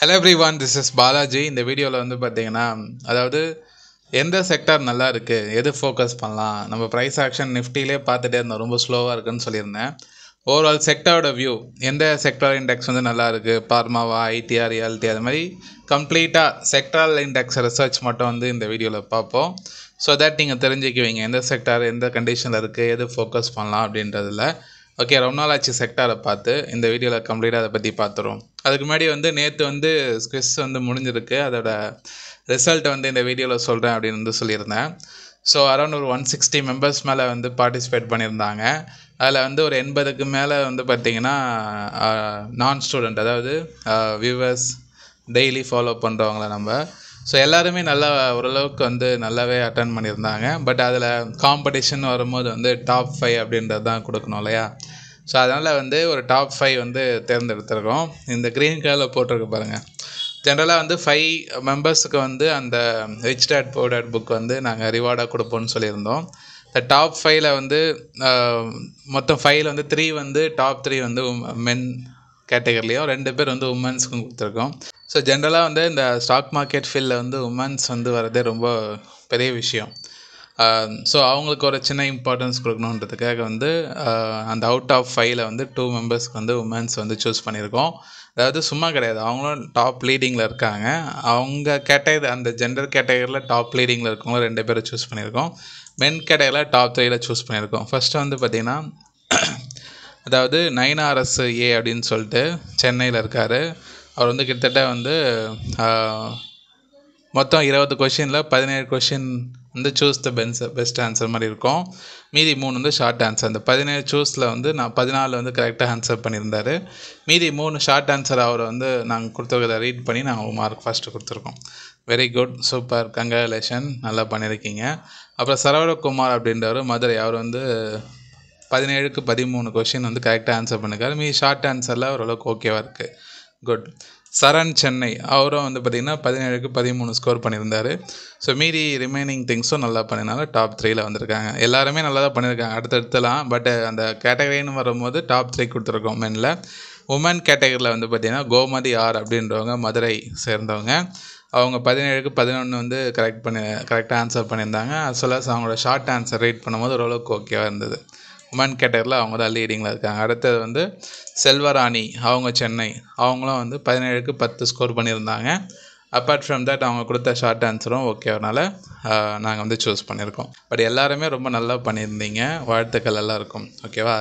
hello everyone this is Balaji இந்த வீடியோவில் வந்து பார்த்தீங்கன்னா அதாவது எந்த செக்டார் நல்லா இருக்குது எது ஃபோக்கஸ் பண்ணலாம் நம்ம ப்ரைஸ் ஆக்ஷன் நிஃப்டிலே பார்த்துட்டே இருந்தோம் ரொம்ப ஸ்லோவாக இருக்குன்னு சொல்லியிருந்தேன் ஓவரால் செக்டாரோட வியூ எந்த செக்டார் இண்டெக்ஸ் வந்து நல்லா இருக்குது பார்மாவா ஐடிஆர் ரியாலிட்டி அது மாதிரி கம்ப்ளீட்டாக செக்டரல் இண்டெக்ஸ் ரிசர்ச் மட்டும் வந்து இந்த வீடியோவில் பார்ப்போம் ஸோ தட் நீங்கள் தெரிஞ்சுக்குவீங்க எந்த செக்டார் எந்த கண்டிஷனில் இருக்குது எது ஃபோக்கஸ் பண்ணலாம் அப்படின்றதில் ஓகே ரொம்ப நாள் ஆச்சு செக்டாரை பார்த்து இந்த வீடியோவில் கம்ப்ளீட்டாக அதை பற்றி பார்த்துருவோம் அதுக்கு முன்னாடி வந்து நேற்று வந்து ஸ்குவிஸ் வந்து முடிஞ்சிருக்கு அதோட ரிசல்ட்டை வந்து இந்த வீடியோவில் சொல்கிறேன் அப்படின்னு வந்து சொல்லியிருந்தேன் ஸோ அரௌண்ட் ஒரு ஒன் சிக்ஸ்டி மெம்பர்ஸ் மேலே வந்து பார்ட்டிசிபேட் பண்ணியிருந்தாங்க அதில் வந்து ஒரு எண்பதுக்கு மேலே வந்து பார்த்திங்கன்னா நான் ஸ்டூடெண்ட் அதாவது வியூவர்ஸ் டெய்லி ஃபாலோ பண்ணுறவங்கள நம்ம ஸோ எல்லாருமே நல்லா ஓரளவுக்கு வந்து நல்லாவே அட்டன் பண்ணியிருந்தாங்க பட் அதில் காம்படிஷன் வரும்போது வந்து டாப் ஃபைவ் அப்படின்றது தான் கொடுக்கணும் இல்லையா ஸோ அதனால் வந்து ஒரு டாப் ஃபைவ் வந்து தேர்ந்தெடுத்துருக்கோம் இந்த க்ரீன் கலரில் போட்டிருக்கு பாருங்கள் ஜென்ரலாக வந்து ஃபைவ் மெம்பர்ஸுக்கு வந்து அந்த rich dad poor dad book வந்து நாங்கள் ரிவார்டாக கொடுப்போம்னு சொல்லியிருந்தோம் இந்த டாப் ஃபைவ்ல வந்து மொத்தம் ஃபைவ்ல வந்து த்ரீ வந்து டாப் த்ரீ வந்து மென் கேட்டகரிலையும் ரெண்டு பேர் வந்து உமன்ஸுக்கும் கொடுத்துருக்கோம் ஸோ ஜென்ரலாக வந்து இந்த ஸ்டாக் மார்க்கெட் ஃபீல்டில் வந்து உமன்ஸ் வந்து வரதே ரொம்ப பெரிய விஷயம் ஸோ um, அவங்களுக்கு ஒரு சின்ன இம்பார்ட்டன்ஸ் கொடுக்கணுன்றதுக்காக வந்து uh, அந்த அவுட் ஆஃப் ஃபைவ்ல வந்து டூ மெம்பர்ஸ்க்கு வந்து உமன்ஸ் வந்து சூஸ் பண்ணியிருக்கோம் அதாவது சும்மா கிடையாது அவங்களும் டாப் லீடிங்கில் இருக்காங்க அவங்க கேட்டகரி அந்த ஜெண்டர் கேட்டகரியில் டாப் லீடிங்கில் இருக்கவங்களும் ரெண்டு பேரை சூஸ் பண்ணியிருக்கோம் மென் கேட்டகரியில் டாப் த்ரீல சூஸ் பண்ணியிருக்கோம் ஃபஸ்ட்டு வந்து பார்த்திங்கன்னா அதாவது நயனாரசு ஏ அப்படின்னு சொல்லிட்டு சென்னையில் இருக்கார் அவர் வந்து கிட்டத்தட்ட வந்து uh, மொத்தம் இருபது கொஷினில் பதினேழு கொஷின் இந்த சூஸ் த பென்ஸ் பெஸ்ட் ஆன்சர் மாதிரி இருக்கும் மீதி மூணு வந்து ஷார்ட் ஆன்சர் அந்த பதினேழு சூஸில் வந்து நான் பதினாலு வந்து கரெக்டாக ஆன்சர் பண்ணியிருந்தார் மீதி மூணு ஷார்ட் ஆன்சர் அவரை வந்து நாங்கள் கொடுத்துருக்கதை ரீட் பண்ணி நாங்கள் மார்க் ஃபஸ்ட்டு கொடுத்துருக்கோம் வெரி குட் சூப்பர் கங்க்ராச்சுலேஷன் நல்லா பண்ணியிருக்கீங்க அப்புறம் சரவணகுமார் அப்படின்றவர் மதுரை அவர் வந்து பதினேழுக்கு பதிமூணு கொஷின் வந்து கரெக்டாக ஆன்சர் பண்ணிருக்காரு மீ ஷார்ட் ஆன்சரில் ஓரளவுக்கு ஓகேவாக இருக்குது குட் சரண் சென்னை அவரும் வந்து பார்த்திங்கன்னா பதினேழுக்கு பதிமூணு ஸ்கோர் பண்ணியிருந்தார் ஸோ மீதி ரிமைனிங் திங்ஸும் நல்லா பண்ணினால டாப் த்ரீயில் வந்திருக்காங்க எல்லாருமே நல்லா தான் பண்ணியிருக்காங்க அடுத்தடுத்தலாம் பட் அந்த கேட்டகரின்னு வரும்போது டாப் த்ரீ கொடுத்துருக்கோம் மெனில் உமன் கேட்டகரியில் வந்து பார்த்திங்கன்னா கோமதி ஆர் அப்படின்றவங்க மதுரை சேர்ந்தவங்க அவங்க பதினேழுக்கு பதினொன்று வந்து கரெக்ட் பண்ணி கரெக்டாக ஆன்சர் பண்ணியிருந்தாங்க அஸ் வெல் அஸ் அவங்களோட ஷார்ட் ஆன்சர் ரீட் பண்ணும்போது ஓரளவுக்கு ஓகேவாக இருந்தது உமன் கேட்டகரியில் அவங்க தான் லீடிங்கில் இருக்காங்க அடுத்தது வந்து செல்வராணி அவங்க சென்னை அவங்களும் வந்து பதினேழுக்கு பத்து ஸ்கோர் பண்ணியிருந்தாங்க அப்பார்ட் ஃப்ரம் தட் அவங்க கொடுத்த ஷார்ட் ஆன்சரும் ஓகேனால நாங்கள் வந்து சூஸ் பண்ணியிருக்கோம் பட் எல்லாருமே ரொம்ப நல்லா பண்ணியிருந்தீங்க வாழ்த்துக்கள் எல்லாம் இருக்கும் ஓகேவா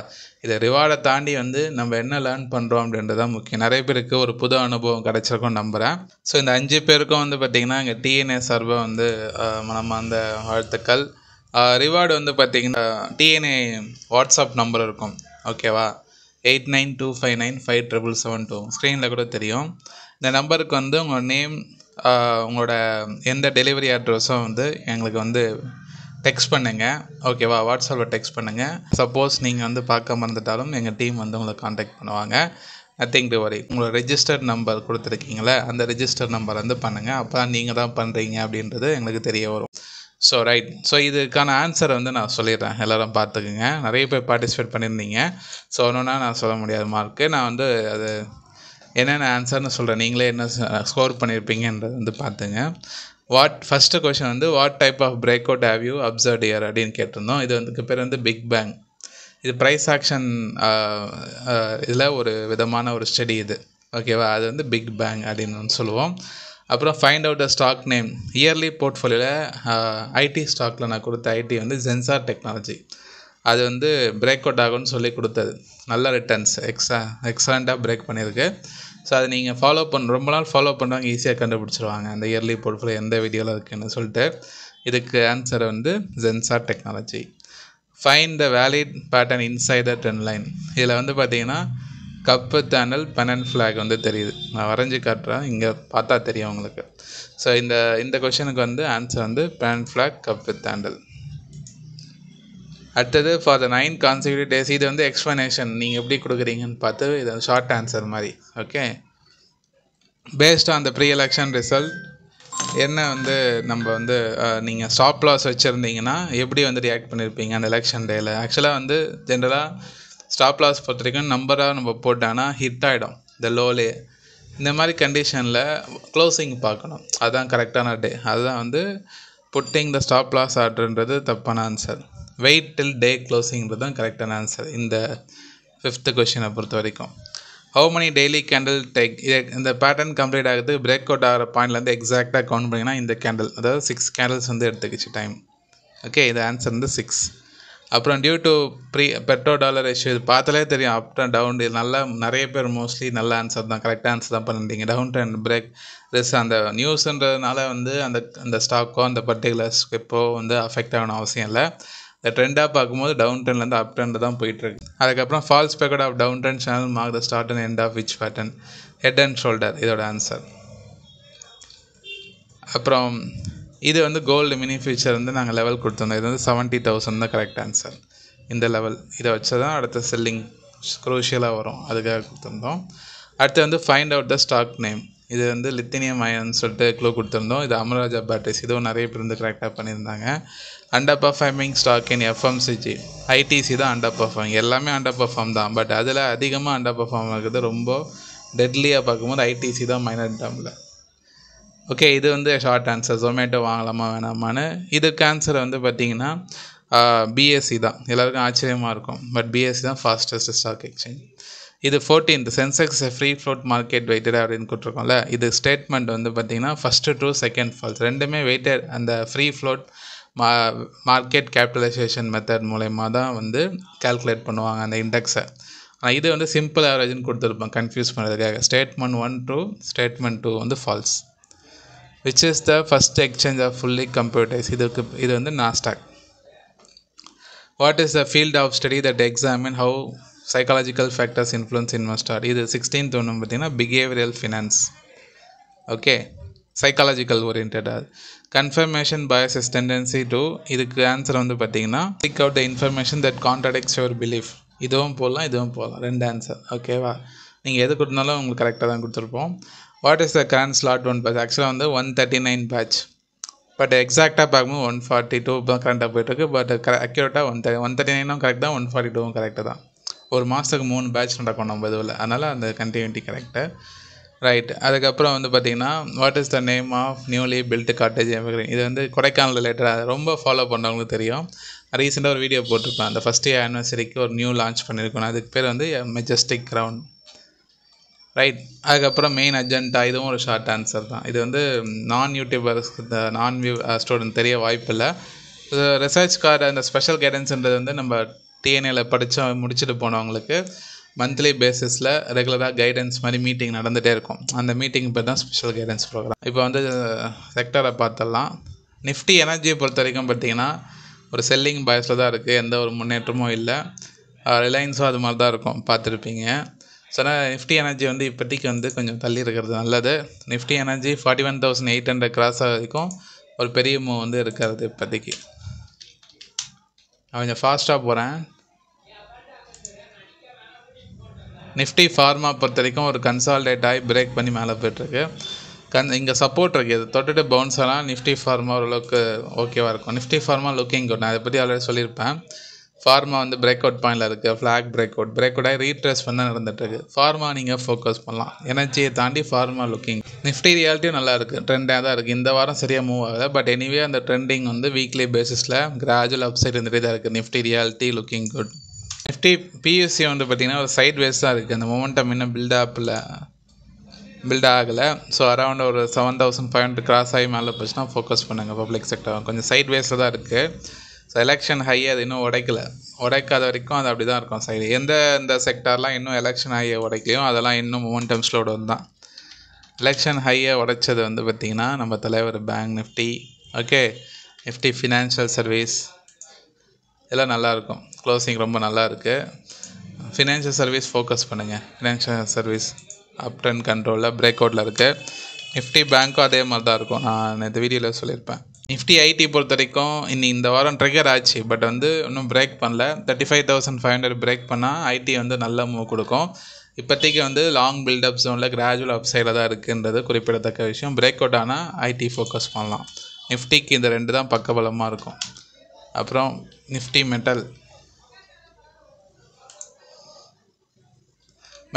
இதை ரிவார்டை தாண்டி வந்து நம்ம என்ன லேர்ன் பண்ணுறோம் அப்படின்றது தான் முக்கியம் நிறைய பேருக்கு ஒரு புது அனுபவம் கிடச்சிருக்கும் நம்புகிறேன் ஸோ இந்த அஞ்சு பேருக்கும் வந்து பார்த்திங்கன்னா இங்கே டிஎன்ஏ சார்பாக வந்து நம்ம அந்த வாழ்த்துக்கள் ரிவார்டு வந்து பார்த்தீங்கன்னா டிஎன்ஏ வாட்ஸ்அப் நம்பர் இருக்கும் ஓகேவா eight nine two five nine five triple seven two ஸ்க்ரீனில் கூட தெரியும் இந்த நம்பருக்கு வந்து உங்கள் நேம் உங்களோட எந்த டெலிவரி அட்ரஸும் வந்து எங்களுக்கு வந்து டெக்ஸ்ட் பண்ணுங்கள் ஓகேவா வாட்ஸ்அப்பில் டெக்ஸ்ட் பண்ணுங்கள் சப்போஸ் நீங்கள் வந்து பார்க்க மறந்துட்டாலும் எங்கள் டீம் வந்து உங்களை காண்டாக்ட் பண்ணுவாங்க நத்திங் டு வரி உங்களோட ரெஜிஸ்டர் நம்பர் கொடுத்துருக்கீங்களே அந்த ரெஜிஸ்டர் நம்பர் வந்து பண்ணுங்கள் அப்போ தான் நீங்கள் தான் பண்ணுறீங்க அப்படின்றது எங்களுக்கு தெரிய வரும் ஸோ ரைட் ஸோ இதுக்கான ஆன்சரை வந்து நான் சொல்லிடுறேன் எல்லோரும் பார்த்துக்குங்க நிறைய பேர் பார்ட்டிசிபேட் பண்ணியிருந்தீங்க ஸோ ஒன்றுனா நான் சொல்ல முடியாது மார்க்கு நான் வந்து அது என்னென்ன ஆன்சர்னு சொல்கிறேன் நீங்களே என்ன ஸ்கோர் பண்ணியிருப்பீங்கன்றது வந்து பார்த்துங்க வாட் ஃபஸ்ட்டு கொஷின் வந்து what type of break out have you observe here அப்படின்னு கேட்டிருந்தோம் இது வந்து பேர் வந்து பிக் பேங் இது ப்ரைஸ் ஆக்ஷன் இதில் ஒரு விதமான ஒரு ஸ்டடி இது ஓகேவா அது வந்து பிக் பேங் அப்படின்னு சொல்லுவோம் அப்புறம் find out a stock name yearly போர்ட்ஃபோலியோவில் ஐடி ஸ்டாக்கில் நான் கொடுத்த ஐடி வந்து ஜென்சார் டெக்னாலஜி அது வந்து பிரேக் அவுட் ஆகும்னு சொல்லி கொடுத்தது நல்ல ரிட்டர்ன்ஸ் எக்ஸா எக்ஸலண்ட்டாக பிரேக் பண்ணியிருக்கு ஸோ அதை நீங்கள் ஃபாலோ பண்ண ரொம்ப நாள் ஃபாலோ பண்ணுறவங்க ஈஸியாக கண்டுபிடிச்சிருவாங்க அந்த இயர்லி போர்ட்ஃபோலியோ எந்த வீடியோவில் இருக்குன்னு சொல்லிட்டு இதுக்கு ஆன்சர் வந்து Zensar technology find the valid pattern inside the trend line இதில் வந்து பார்த்தீங்கன்னா கப்பு பென் அண்ட் ஃப்ளாக் வந்து தெரியுது நான் வரைஞ்சி காட்டுறேன் இங்கே பார்த்தா தெரியும் உங்களுக்கு ஸோ இந்த இந்த கொஷனுக்கு வந்து ஆன்சர் வந்து பெனன் ஃப்ளாக் கப்பு தேண்டல் அடுத்தது for the nine consecutive days இது வந்து எக்ஸ்ப்ளனேஷன் நீங்கள் எப்படி கொடுக்குறீங்கன்னு பார்த்து இது ஷார்ட் ஆன்சர் மாதிரி okay based on the pre election result என்ன வந்து நம்ம வந்து நீங்கள் ஸ்டாப் லாஸ் வச்சுருந்தீங்கன்னா எப்படி வந்து ரியாக்ட் பண்ணியிருப்பீங்க அந்த எலெக்ஷன் டேயில் ஆக்சுவலாக வந்து ஜென்ரலாக ஸ்டாப் லாஸ் பொறுத்த வரைக்கும் நம்பராக நம்ம போட்டோன்னா ஹிட் ஆகிடும் இந்த லோலே இந்த மாதிரி கண்டிஷனில் க்ளோசிங் பார்க்கணும் அதுதான் கரெக்டான டே அதுதான் வந்து புட்டிங் த ஸ்டாப் லாஸ் ஆர்டர்ன்றது தப்பான ஆன்சர் வெயிட் டில் டே க்ளோசிங்கிறது தான் கரெக்டான ஆன்சர் இந்த ஃபிஃப்த்து கொஷினை பொறுத்த வரைக்கும் how many daily candle take இந்த பேட்டர்ன் கம்ப்ளீட் ஆகுது பிரேக் அவுட் ஆகிற பாயிண்ட்லேருந்து எக்ஸாக்டாக கவுண்ட் பண்ணிங்கன்னா இந்த கேண்டில் அதாவது சிக்ஸ் கேண்டில்ஸ் வந்து எடுத்துக்கிச்சு டைம் ஓகே இது ஆன்சர் வந்து சிக்ஸ் அப்புறம் due to pre petro dollar issue இது பார்த்தாலே தெரியும் அப் அண்ட் டவுன் இது நல்லா நிறைய பேர் மோஸ்ட்லி நல்ல ஆன்சர் தான் கரெக்டாக ஆன்சர் தான் பண்ணிருந்தீங்க டவுன் அண்ட் பிரேக் ரிஸ் அந்த நியூஸுன்றதுனால வந்து அந்த அந்த ஸ்டாக்கோ அந்த பர்டிகுலர் ஸ்கிப்போ வந்து அஃபெக்ட் ஆகணும் அவசியம் இல்லை இந்த ட்ரெண்டாக பார்க்கும்போது டவுன் ட்ரெண்ட்லேருந்து அப் ட்ரெண்ட் தான் போயிட்டுருக்கு அதுக்கப்புறம் false packet of down trend channel mark the start and end of which pattern head and shoulder இதோட ஆன்சர் அப்புறம் இது வந்து கோல்டு மினி ஃபியூச்சர் வந்து நாங்கள் லெவல் கொடுத்துருந்தோம் இது வந்து செவன்ட்டி தௌசண்ட் தான் கரெக்ட் ஆன்சர் இந்த லெவல் இதை வச்சு தான் அடுத்த செல்லிங் குரூஷியலாக வரும் அதுக்காக கொடுத்துருந்தோம் அடுத்து வந்து find out the stock name இது வந்து லித்தினியம் அயன் சொல்லிட்டு க்ளோ கொடுத்துருந்தோம் இது அமராஜா பேட்டரிஸ் இதுவும் நிறைய பேர் வந்து கரெக்டாக பண்ணியிருந்தாங்க underperforming stock in FMCG ITC தான் அண்டர் பர்ஃபார்ம் எல்லாமே அண்டர் பர்ஃபார்ம் தான் பட் அதில் அதிகமாக அண்டர் பர்ஃபார்ம் ஆகுது ரொம்ப டெட்லியாக பார்க்கும்போது ஐடிசி தான் மைனர் டேமில் ஓகே இது வந்து ஷார்ட் ஆன்சர் ஜொமேட்டோ வாங்கலாமா வேணாமான்னு இதுக்கு ஆன்சர் வந்து பார்த்தீங்கன்னா பிஎஸ்சி தான் எல்லாருக்கும் ஆச்சரியமாக இருக்கும் பட் பிஎஸ்சி தான் ஃபாஸ்டஸ்ட் ஸ்டாக் எக்ஸ்சேஞ்ச் இது fourteenth Sensex free float market weighted அப்படின்னு கொடுத்துருக்கோம்ல இது ஸ்டேட்மெண்ட் வந்து பார்த்திங்கன்னா ஃபஸ்ட்டு டு செகண்ட் ஃபால்ஸ் ரெண்டுமே வெயிட்டட் அந்த ஃப்ரீ ஃப்ளோட் மா மார்க்கெட் கேபிட்டலைசேஷன் மெத்தட் மூலயமா தான் வந்து கால்குலேட் பண்ணுவாங்க அந்த இண்டெக்ஸை ஆனால் இது வந்து சிம்பிள் ஆவரேஜ்னு கொடுத்துருப்பேன் கன்ஃபியூஸ் பண்ணுறதுக்காக statement one two statement two வந்து false which is the first exchange of fully computers இதுக்கு இது வந்து Nasdaq what is the field of study that examine how psychological factors influence investor இது சிக்ஸ்டீன்த் ஒன்று பார்த்தீங்கன்னா behavioural finance okay psychological ஓரியன்டாக confirmation bias is tendency to இதுக்கு answer வந்து பார்த்தீங்கன்னா seek out the information that contradicts your belief இதுவும் போடலாம் இதுவும் போகலாம் ரெண்டு ஆன்சர் ஓகேவா நீங்கள் எது கொடுத்தாலும் உங்களுக்கு கரெக்டாக தான் கொடுத்துருப்போம் what is the current slot one batch ஆக்சுவலாக வந்து one thirty nine batch but எக்ஸாக்டாக பார்க்கும்போது ஒன் ஃபார்ட்டி டூ கரண்ட்டாக போயிட்டுருக்கு பட் அக்யூரேட்டாக ஒன் தேர்ட்டி ஒன் தேர்ட்டி நைனும் கரெக்ட் தான் ஒன் ஃபார்ட்டி டூவும் கரெக்டாக தான் ஒரு மாதத்துக்கு மூணு பேட்ச் நடக்கும் நம்ம இதுவில் அதனால் அந்த கண்டினியூட்டி கரெக்டு ரைட் அதுக்கப்புறம் வந்து பார்த்தீங்கன்னா what is the name of newly built cottage இது வந்து கொடைக்கானல் ரிலேட்டடாக ரொம்ப ஃபாலோ பண்ணுறவங்களுக்கு தெரியும் ரீசெண்டாக ஒரு வீடியோ போட்டிருப்பேன் அந்த ஃபஸ்ட் இயர் ஆனிவர்சரிக்கு ஒரு நியூ லான்ச் பண்ணியிருக்கோம் அதுக்கு பேர் வந்து மெஜஸ்டிக் கிரவுண்ட் ரைட் அதுக்கப்புறம் மெயின் அஜெண்டா இதுவும் ஒரு ஷார்ட் ஆன்சர் தான் இது வந்து நான் யூடியூபர்ஸ் நான் வியூ ஸ்டூடெண்ட் தெரிய வாய்ப்பில்லை ரிசர்ச் கார்டு அந்த ஸ்பெஷல் கைடன்ஸ்ன்றது வந்து நம்ம டிஎன்ஏல படித்து முடிச்சுட்டு போனவங்களுக்கு மந்த்லி பேசிஸில் ரெகுலராக கைடன்ஸ் மாதிரி மீட்டிங் நடந்துகிட்டே இருக்கும் அந்த மீட்டிங் பேர் தான் ஸ்பெஷல் கைடன்ஸ் ப்ரோக்ராம் இப்போ வந்து செக்டரை பார்த்துடலாம் நிஃப்டி எனர்ஜியை பொறுத்த வரைக்கும் பார்த்தீங்கன்னா ஒரு செல்லிங் பாய்ஸில் தான் இருக்குது எந்த ஒரு முன்னேற்றமும் இல்லை ரிலையன்ஸும் uh, அது மாதிரி தான் இருக்கும் பார்த்துருப்பீங்க ஸோ ஆனால் நிஃப்டி எனர்ஜி வந்து இப்போதைக்கு வந்து கொஞ்சம் தள்ளி இருக்கிறது நல்லது Nifty energy forty one thousand eight hundred cross ஆகிறதுக்கும் ஒரு பெரிய மூவ் வந்து இருக்கிறது இப்போதைக்கு நான் கொஞ்சம் ஃபாஸ்ட்டாக போகிறேன் நிஃப்டி ஃபார்மா பொறுத்த வரைக்கும் ஒரு கன்சால்டேட் ஆகி பிரேக் பண்ணி மேலே போயிட்டுருக்கு கன் இங்கே சப்போர்ட் இருக்குது இது தொட்டுட்டு பவுன்ஸ் ஆனால் நிஃப்டி ஃபார்மா ஓரளவுக்கு ஓகேவாக இருக்கும் நிஃப்டி ஃபார்மா லுக்கிங் குட் நான் அதை பற்றி ஆல்ரெடி சொல்லியிருப்பேன் ஃபார்மா வந்து பிரேக் அவுட் பாயிண்டில் இருக்குது ஃப்ளாக் பிரேக் அவுட் பிரேக் அவுட்டாக ரீட்ரெஸ் வந்து நடந்துட்டுருக்கு ஃபார்மா நீங்கள் ஃபோக்கஸ் பண்ணலாம் எனர்ஜியை தாண்டி ஃபார்மா லுக்கிங் நிஃப்டி ரியாலிட்டியும் நல்லா இருக்குது ட்ரெண்டாக தான் இருக்குது இந்த வாரம் சரியாக மூவ் ஆகலை பட் எனிவே அந்த ட்ரெண்டிங் வந்து வீக்லி பேசிஸில் கிராஜுவல் அப்சைட் இருந்துகிட்டே தான் இருக்குது Nifty realty looking good Nifty PSE வந்து பார்த்திங்கன்னா ஒரு சைட் வேஸ் தான் இருக்குது அந்த மொமெண்டம் இன்னும் பில்டப்பில் பில்ட் ஆகலை ஸோ அரௌண்ட் ஒரு seven thousand five hundred cross ஆகி மேலே போச்சுன்னா ஃபோக்கஸ் பண்ணுங்கள் பப்ளிக் செக்டர் கொஞ்சம் சைட் வேஸில் தான் இருக்குது எலெக்ஷன் ஹை அது இன்னும் உடைக்கல உடைக்காத வரைக்கும் அது அப்படி தான் இருக்கும் சைடு எந்த இந்த செக்டார்லாம் இன்னும் எலெக்ஷன் ஹையை உடைக்கலையோ அதெல்லாம் இன்னும் மொமெண்டம் ஸ்லோடவுன் தான் எலெக்ஷன் ஹையை உடைச்சது வந்து பார்த்திங்கன்னா நம்ம தலைவர் bank Nifty okay Nifty financial service எல்லாம் நல்லாயிருக்கும் க்ளோசிங் ரொம்ப நல்லா இருக்குது ஃபினான்ஷியல் சர்வீஸ் ஃபோக்கஸ் பண்ணுங்கள் ஃபினான்ஷியல் சர்வீஸ் அப் அண்ட் கண்ட்ரோலில் பிரேக் அவுட்டில் இருக்குது நிஃப்டி பேங்க்கும் அதே மாதிரி தான் இருக்கும் நான் இந்த வீடியோவில் சொல்லியிருப்பேன் நிஃப்டி ஐடி பொறுத்த வரைக்கும் இன்னி இந்த வாரம் ட்ரிகர் ஆச்சு பட் வந்து இன்னும் பிரேக் பண்ணல thirty five thousand five hundred break பண்ணால் ஐடி வந்து நல்ல மூவ் கொடுக்கும் இப்போதைக்கு வந்து லாங் பில்டப் ஜோனில் கிராஜுவல் அப் சைடில் தான் இருக்குன்றது குறிப்பிடத்தக்க விஷயம் பிரேக் அவுட் ஆனால் ஐடி ஃபோக்கஸ் பண்ணலாம் நிஃப்டிக்கு இந்த ரெண்டு தான் பக்கபலமாக இருக்கும் அப்புறம் நிஃப்டி மெட்டல்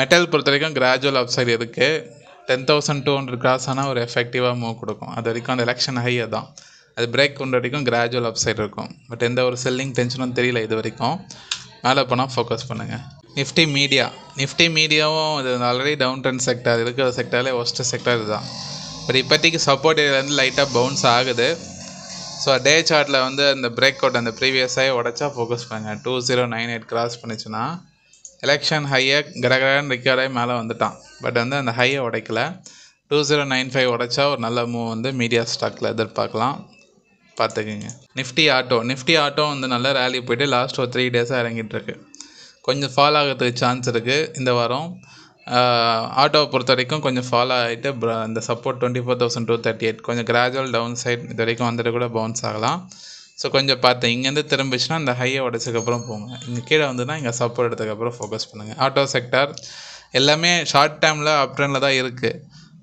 மெட்டல் பொறுத்த வரைக்கும் கிராஜுவல் அப்சைட் இருக்குது ten thousand two hundred cross ஆனால் ஒரு எஃபெக்டிவாக மூவ் கொடுக்கும் அது வரைக்கும் அந்த எலெக்ஷன் ஹையை தான் அது பிரேக் கொண்டு வரைக்கும் கிராஜுவல் அப் சைடு இருக்கும் பட் எந்த ஒரு செல்லிங் டென்ஷனும் தெரியல இது வரைக்கும் மேலே போனால் ஃபோக்கஸ் பண்ணுங்கள் நிஃப்டி மீடியா நிஃப்டி மீடியாவும் இது ஆல்ரெடி டவுன் ட்ரெண்ட் செக்டார் இருக்கிற செக்டார்லே ஒஸ்ட் செக்டார் இதுதான் பட் இப்போதைக்கு சப்போர்ட் ஏரியாலேருந்து லைட்டாக பவுன்ஸ் ஆகுது ஸோ டே சார்ட்டில் வந்து அந்த பிரேக் அவுட் அந்த ப்ரீவியஸாக உடச்சா ஃபோக்கஸ் பண்ணுங்கள் two zero nine eight cross பண்ணிச்சுன்னா எலெக்ஷன் ஹையை கிரகரான் ரிக்கார்டாகி மேலே வந்துட்டான் பட் வந்து அந்த ஹையை உடைக்கல டூ ஜீரோ நைன் ஃபைவ் உடைச்சா ஒரு நல்ல மூவ் வந்து மீடியா ஸ்டாக்கில் எதிர்பார்க்கலாம் பார்த்துக்குங்க நிஃப்டி ஆட்டோ நிஃப்டி ஆட்டோ வந்து நல்லா ரேலி போயிட்டு லாஸ்ட் ஒரு த்ரீ டேஸாக இறங்கிட்டுருக்கு கொஞ்சம் ஃபால் ஆகிறதுக்கு சான்ஸ் இருக்குது இந்த வாரம் ஆட்டோவை பொறுத்த வரைக்கும் கொஞ்சம் ஃபாலோ ஆகிட்டு இந்த support twenty four thousand two thirty eight கொஞ்சம் கிராஜுவல் டவுன் சைட் இது வரைக்கும் வந்துட்டு கூட பவுன்ஸ் ஆகலாம் ஸோ கொஞ்சம் பார்த்து இங்கேருந்து திரும்பிச்சுன்னா அந்த ஹையை உடச்சதுக்கப்புறம் போங்க இங்கே கீழே வந்துன்னா இங்கே சப்போர்ட் எடுத்ததுக்கப்புறம் ஃபோக்கஸ் பண்ணுங்கள் ஆட்டோ செக்டார் எல்லாமே ஷார்ட் டைமில் அப் தான் இருக்குது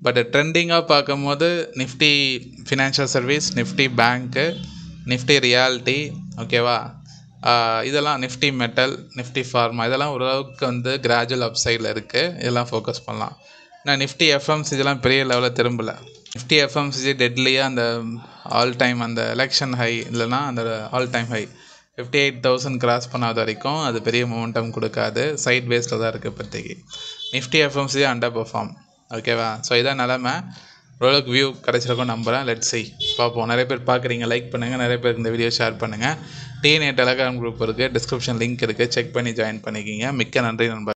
பட் ட்ரெண்டிங்காக பார்க்கும் போது நிஃப்டி ஃபினான்ஷியல் சர்வீஸ் நிஃப்டி பேங்க்கு நிஃப்டி ரியாலிட்டி ஓகேவா இதெல்லாம் நிஃப்டி மெட்டல் நிஃப்டி ஃபார்மா இதெல்லாம் ஓரளவுக்கு வந்து கிராஜுவல் அப்சைடில் இருக்குது இதெல்லாம் ஃபோக்கஸ் பண்ணலாம் நான் நிஃப்டி எஃப்எம்சிஜிலாம் பெரிய லெவலில் திரும்பலை நிஃப்டி எஃப்எம்சிஜி டெட்லியாக அந்த ஆல் டைம் அந்த எலெக்ஷன் ஹை இல்லைனா அந்த all time high fifty eight thousand cross பண்ணாத வரைக்கும் அது பெரிய மொமெண்டம் கொடுக்காது சைட் பேஸில் தான் இருக்குது இப்போதைக்கு நிஃப்டி எஃப்எம்சி அண்டர் பர்ஃபார்ம் ஓகேவா ஸோ இதான் நிலமை ஓரளவுக்கு வியூ கிடச்சிருக்குன்னு நம்புகிறேன் லெட் சி பார்ப்போம் நிறைய பேர் பார்க்குறீங்க லைக் பண்ணுங்கள் நிறைய பேருக்கு இந்த வீடியோ ஷேர் பண்ணுங்கள் டிஎன்ஏ டெலகிராம் குரூப் இருக்குது டிஸ்கிரிப்ஷன் லிங்க் இருக்குது செக் பண்ணி ஜாயின் பண்ணிக்கிங்க மிக்க நன்றி நண்பர்